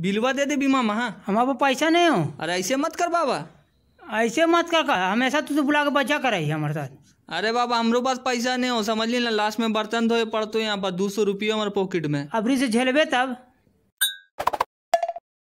बिलवा दे दे बीमा महा हमारे पास पैसा नहीं हो अरे ऐसे मत कर बाबा ऐसे मत कर का हमेशा तू तो बुला के बचा कराई हमारे साथ अरे बाबा हमरो पास पैसा नहीं हो समझ ली ना लास्ट में बर्तन धोए पड़ते यहाँ पर दो सौ रुपये हमारे पॉकेट में अबरी से झेलबे तब